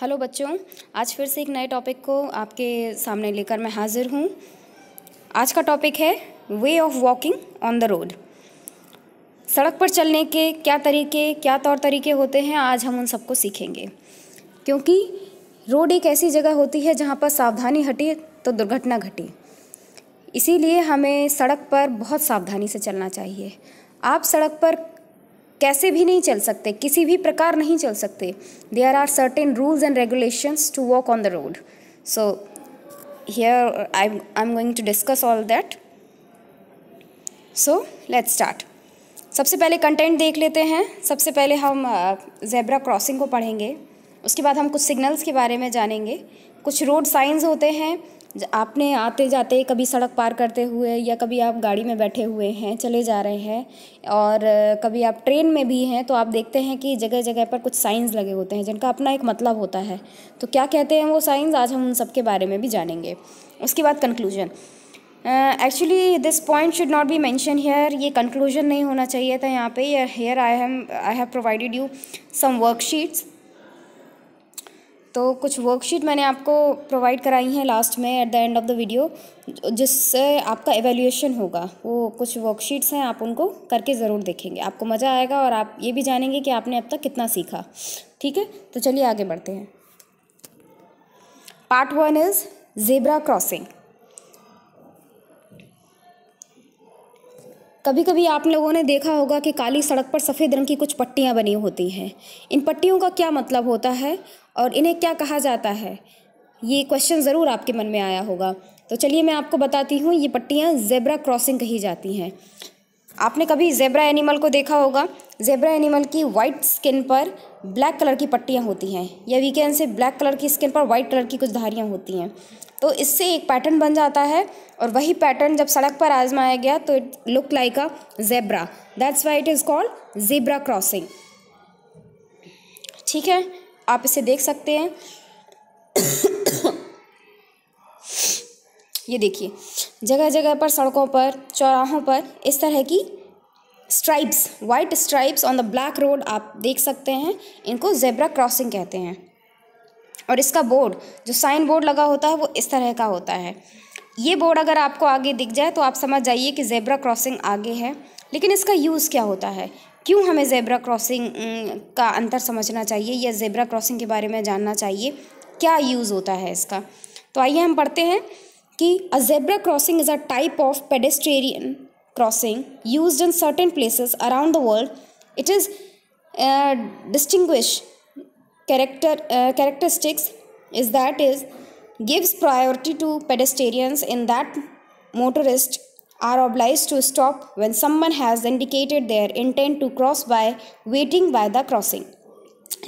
hello बच्चों आज फिर से एक नए टॉपिक को आपके सामने लेकर मैं हाजिर हूँ आज का टॉपिक है way of walking on the road सड़क पर चलने के क्या तरीके क्या तौर तरीके होते हैं आज हम उन सबको सीखेंगे क्योंकि रोड एक ऐसी जगह होती है जहाँ पर सावधानी हटी तो दुर्घटना घटी इसीलिए हमें सड़क पर बहुत सावधानी से चलना चाहिए आप सड़क पर कैसे भी नहीं चल सकते किसी भी प्रकार नहीं चल सकते there are certain rules and regulations to walk on the road so here I I am going to discuss all that so let's start सबसे पहले कंटेंट देख लेते हैं सबसे पहले हम जेब्रा uh, क्रॉसिंग को पढ़ेंगे उसके बाद हम कुछ सिग्नल्स के बारे में जानेंगे कुछ रोड साइंस होते हैं आपने आते जाते कभी सड़क पार करते हुए या कभी आप गाड़ी में बैठे हुए हैं चले जा रहे हैं और कभी आप ट्रेन में भी हैं तो आप देखते हैं कि जगह जगह पर कुछ साइंस लगे होते हैं जिनका अपना एक मतलब होता है तो क्या कहते हैं वो साइंस आज हम उन सब के बारे में भी जानेंगे उसके बाद conclusion actually this point should not be mentioned here ये कंक्लूजन नहीं होना चाहिए था यहाँ पे here I am I have provided you some worksheets तो कुछ वर्कशीट मैंने आपको प्रोवाइड कराई हैं लास्ट में at the end of the video जिससे आपका एवेल्यूएशन होगा वो कुछ वर्कशीट्स हैं आप उनको करके ज़रूर देखेंगे आपको मज़ा आएगा और आप ये भी जानेंगे कि आपने अब तक कितना सीखा ठीक है तो चलिए आगे बढ़ते हैं part one is zebra crossing कभी कभी आप लोगों ने देखा होगा कि काली सड़क पर सफ़ेद रंग की कुछ पट्टियाँ बनी होती हैं इन पट्टियों का क्या मतलब होता है और इन्हें क्या कहा जाता है ये क्वेश्चन ज़रूर आपके मन में आया होगा तो चलिए मैं आपको बताती हूँ ये पट्टियाँ जेब्रा क्रॉसिंग कही जाती हैं आपने कभी जेब्रा एनिमल को देखा होगा जेब्रा एनिमल की वाइट स्किन पर ब्लैक कलर की पट्टियाँ होती हैं या वीकेंड से ब्लैक कलर की स्किन पर वाइट कलर की कुछ धारियाँ होती हैं तो इससे एक पैटर्न बन जाता है और वही पैटर्न जब सड़क पर आजमाया गया तो it look like a zebra that's why it is called zebra crossing ठीक है आप इसे देख सकते हैं ये देखिए जगह जगह पर सड़कों पर चौराहों पर इस तरह की stripes white stripes on the black road आप देख सकते हैं इनको जेब्रा क्रॉसिंग कहते हैं और इसका बोर्ड जो साइन बोर्ड लगा होता है वो इस तरह का होता है ये बोर्ड अगर आपको आगे दिख जाए तो आप समझ जाइए कि जेब्रा क्रॉसिंग आगे है लेकिन इसका यूज़ क्या होता है क्यों हमें जेब्रा क्रॉसिंग का अंतर समझना चाहिए या जेब्रा क्रॉसिंग के बारे में जानना चाहिए क्या यूज़ होता है इसका तो आइए हम पढ़ते हैं कि a zebra crossing is a type of pedestrian crossing use in certain places around the world it is distinguish character uh, characteristics is that is gives priority to pedestrians in that motorist are obliged to stop when someone has indicated their intent to cross by waiting by the crossing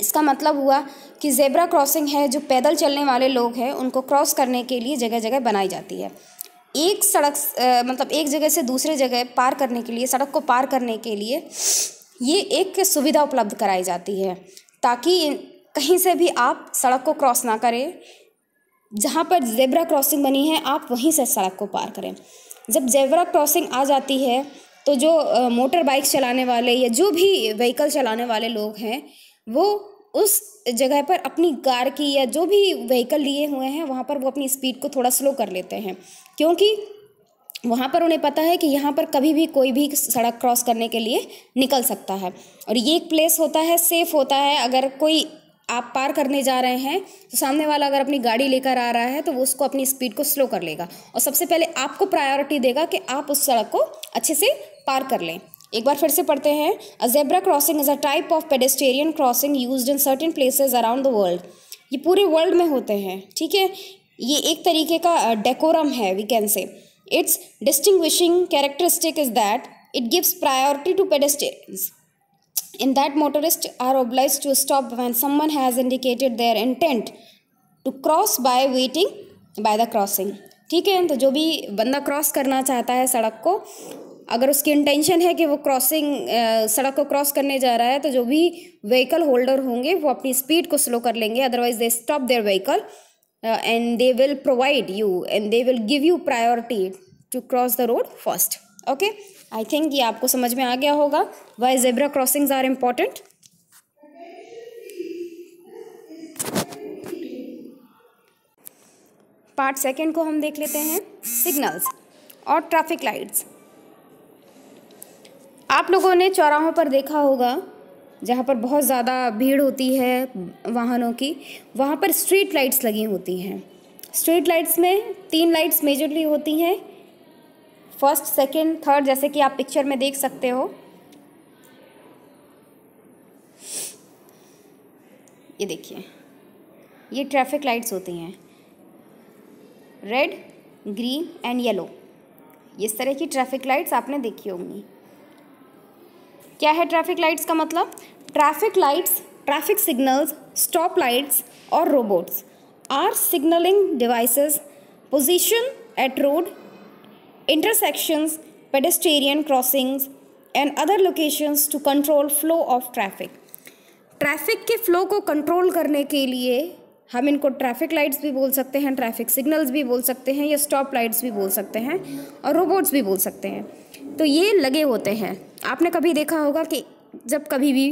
इसका मतलब हुआ कि zebra crossing है जो पैदल चलने वाले लोग हैं उनको क्रॉस करने के लिए जगह जगह बनाई जाती है एक सड़क आ, मतलब एक जगह से दूसरे जगह पार करने के लिए सड़क को पार करने के लिए ये एक सुविधा उपलब्ध कराई जाती है ताकि कहीं से भी आप सड़क को क्रॉस ना करें जहाँ पर जेबरा क्रॉसिंग बनी है आप वहीं से सड़क को पार करें जब जेबरा क्रॉसिंग आ जाती है तो जो मोटर बाइक चलाने वाले या जो भी व्हीकल चलाने वाले लोग हैं वो उस जगह पर अपनी कार की या जो भी व्हीकल लिए हुए हैं वहाँ पर वो अपनी स्पीड को थोड़ा स्लो कर लेते हैं क्योंकि वहाँ पर उन्हें पता है कि यहाँ पर कभी भी कोई भी सड़क क्रॉस करने के लिए निकल सकता है और ये एक प्लेस होता है सेफ़ होता है अगर कोई आप पार करने जा रहे हैं तो सामने वाला अगर अपनी गाड़ी लेकर आ रहा है तो वो उसको अपनी स्पीड को स्लो कर लेगा और सबसे पहले आपको प्रायोरिटी देगा कि आप उस सड़क को अच्छे से पार कर लें एक बार फिर से पढ़ते हैं a zebra crossing is a type of pedestrian crossing use in certain places around the world ये पूरे वर्ल्ड में होते हैं ठीक है ये एक तरीके का डेकोरम है we can say it's distinguishing characteristic is that it gives priority to pedestrians in that motorists are obliged to stop when someone has indicated their intent to cross by waiting by the crossing ठीक है तो जो भी बंदा cross करना चाहता है सड़क को अगर उसकी इंटेंशन है कि वो क्रॉसिंग सड़क को क्रॉस करने जा रहा है तो जो भी व्हीकल होल्डर होंगे वो अपनी स्पीड को स्लो कर लेंगे otherwise they stop their vehicle and they will provide you and they will give you priority to cross the road first okay I think ये आपको समझ में आ गया होगा why zebra crossings are important part second को हम देख लेते हैं सिग्नल्स और ट्रैफिक लाइट्स आप लोगों ने चौराहों पर देखा होगा जहाँ पर बहुत ज़्यादा भीड़ होती है वाहनों की वहाँ पर स्ट्रीट लाइट्स लगी होती हैं स्ट्रीट लाइट्स में तीन लाइट्स मेजरली होती हैं फर्स्ट सेकेंड थर्ड जैसे कि आप पिक्चर में देख सकते हो ये देखिए ये ट्रैफिक लाइट्स होती हैं रेड ग्रीन एंड येलो इस तरह की ट्रैफिक लाइट्स आपने देखी होंगी क्या है ट्रैफिक लाइट्स का मतलब traffic lights traffic signals stop lights और robots are signalling devices position at road intersections, pedestrian crossings, and other locations to control flow of traffic ट्रैफिक के फ्लो को कंट्रोल करने के लिए हम इनको ट्रैफिक लाइट्स भी बोल सकते हैं ट्रैफिक सिग्नल्स भी बोल सकते हैं या स्टॉप लाइट्स भी बोल सकते हैं और रोबोट्स भी बोल सकते हैं तो ये लगे होते हैं आपने कभी देखा होगा कि जब कभी भी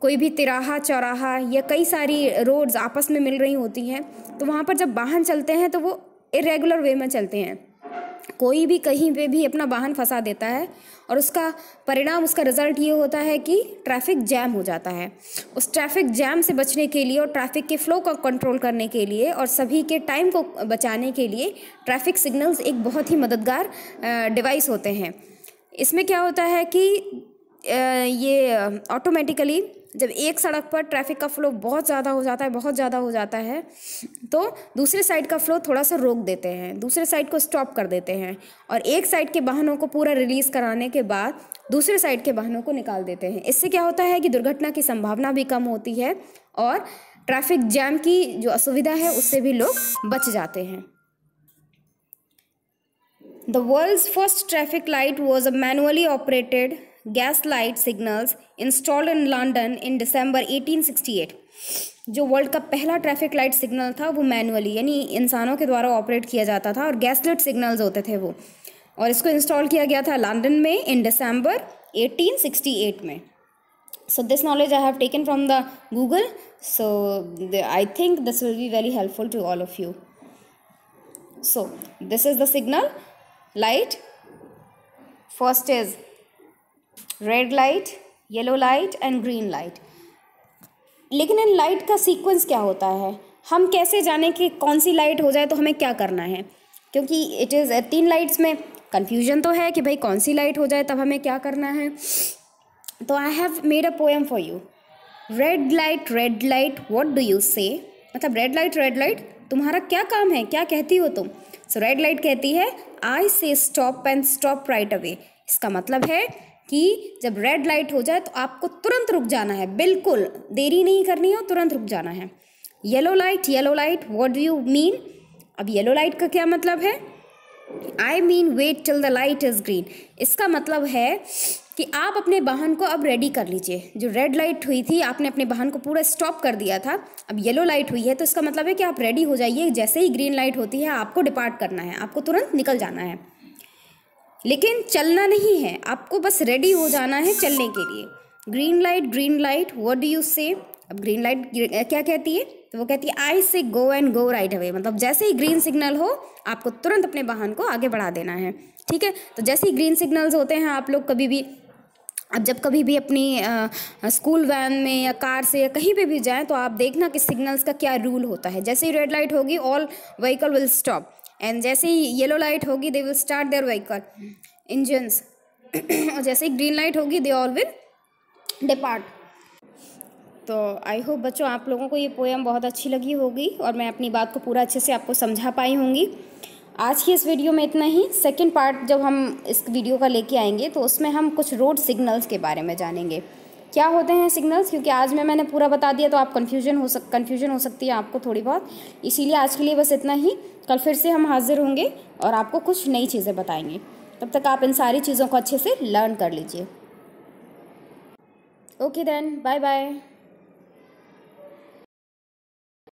कोई भी तिराहा चौराहा या कई सारी रोड्स आपस में मिल रही होती हैं तो वहाँ पर जब वाहन चलते हैं तो वो इरेगुलर वे में चलते हैं कोई भी कहीं पे भी अपना वाहन फंसा देता है और उसका परिणाम उसका रिजल्ट ये होता है कि ट्रैफिक जैम हो जाता है उस ट्रैफिक जैम से बचने के लिए और ट्रैफिक के फ्लो को कंट्रोल करने के लिए और सभी के टाइम को बचाने के लिए ट्रैफिक सिग्नल्स एक बहुत ही मददगार डिवाइस होते हैं इसमें क्या होता है कि ये ऑटोमेटिकली जब एक सड़क पर ट्रैफिक का फ्लो बहुत ज़्यादा हो जाता है बहुत ज़्यादा हो जाता है तो दूसरे साइड का फ्लो थोड़ा सा रोक देते हैं दूसरे साइड को स्टॉप कर देते हैं और एक साइड के वाहनों को पूरा रिलीज़ कराने के बाद दूसरे साइड के वाहनों को निकाल देते हैं इससे क्या होता है कि दुर्घटना की संभावना भी कम होती है और ट्रैफिक जैम की जो असुविधा है उससे भी लोग बच जाते हैं the world first traffic light was a manually operated gas light signals install in London in December 1868 जो वर्ल्ड का पहला ट्रैफिक लाइट सिग्नल था वो मैनुअली यानी इंसानों के द्वारा ऑपरेट किया जाता था और गैस लाइट सिग्नल्स होते थे वो और इसको इंस्टॉल किया गया था लंडन में इन दिसंबर 1868 में so this knowledge I have taken from the Google so I think this will be very helpful to all of you so this is the signal light first is red light yellow light and green light लेकिन इन light का sequence क्या होता है हम कैसे जाने कि कौन सी लाइट हो जाए तो हमें क्या करना है क्योंकि इट इज़ तीन लाइट्स में कन्फ्यूजन तो है कि भाई कौन सी लाइट हो जाए तब हमें क्या करना है तो I have made a poem for you red light red light what do you say मतलब रेड लाइट रेड लाइट तुम्हारा क्या काम है क्या कहती हो तुम सो रेड लाइट कहती है I say stop and stop right away इसका मतलब है कि जब रेड लाइट हो जाए तो आपको तुरंत रुक जाना है बिल्कुल देरी नहीं करनी हो तुरंत रुक जाना है yellow light yellow light what do you mean अब येलो लाइट का क्या मतलब है I mean wait till the light is green इसका मतलब है कि आप अपने वाहन को अब रेडी कर लीजिए जो रेड लाइट हुई थी आपने अपने वाहन को पूरा स्टॉप कर दिया था अब येलो लाइट हुई है तो इसका मतलब है कि आप रेडी हो जाइए जैसे ही ग्रीन लाइट होती है आपको डिपार्ट करना है आपको तुरंत निकल जाना है लेकिन चलना नहीं है आपको बस रेडी हो जाना है चलने के लिए green light green light what do you say अब ग्रीन लाइट क्या कहती है तो वो कहती है I say go and go right away मतलब जैसे ही ग्रीन सिग्नल हो आपको तुरंत अपने वाहन को आगे बढ़ा देना है ठीक है तो जैसे ही ग्रीन सिग्नल्स होते हैं आप लोग कभी भी अब जब कभी भी अपनी आ, स्कूल वैन में या कार से या कहीं पे भी जाएं तो आप देखना कि सिग्नल्स का क्या रूल होता है जैसे ही रेड लाइट होगी all vehicle will stop and जैसे ही येलो लाइट होगी they will start their vehicle engines और जैसे ही ग्रीन लाइट होगी दे ऑल विल डिपार्ट तो आई होप बच्चों आप लोगों को ये पोएम बहुत अच्छी लगी होगी और मैं अपनी बात को पूरा अच्छे से आपको समझा पाई होंगी आज की इस वीडियो में इतना ही सेकेंड पार्ट जब हम इस वीडियो का लेके आएंगे तो उसमें हम कुछ रोड सिग्नल्स के बारे में जानेंगे क्या होते हैं सिग्नल्स क्योंकि आज में मैंने पूरा बता दिया तो आप कन्फ्यूजन हो सक कन्फ्यूजन हो सकती है आपको थोड़ी बहुत इसीलिए आज के लिए बस इतना ही कल फिर से हम हाजिर होंगे और आपको कुछ नई चीज़ें बताएंगे तब तक आप इन सारी चीज़ों को अच्छे से लर्न कर लीजिए ओके देन बाय बाय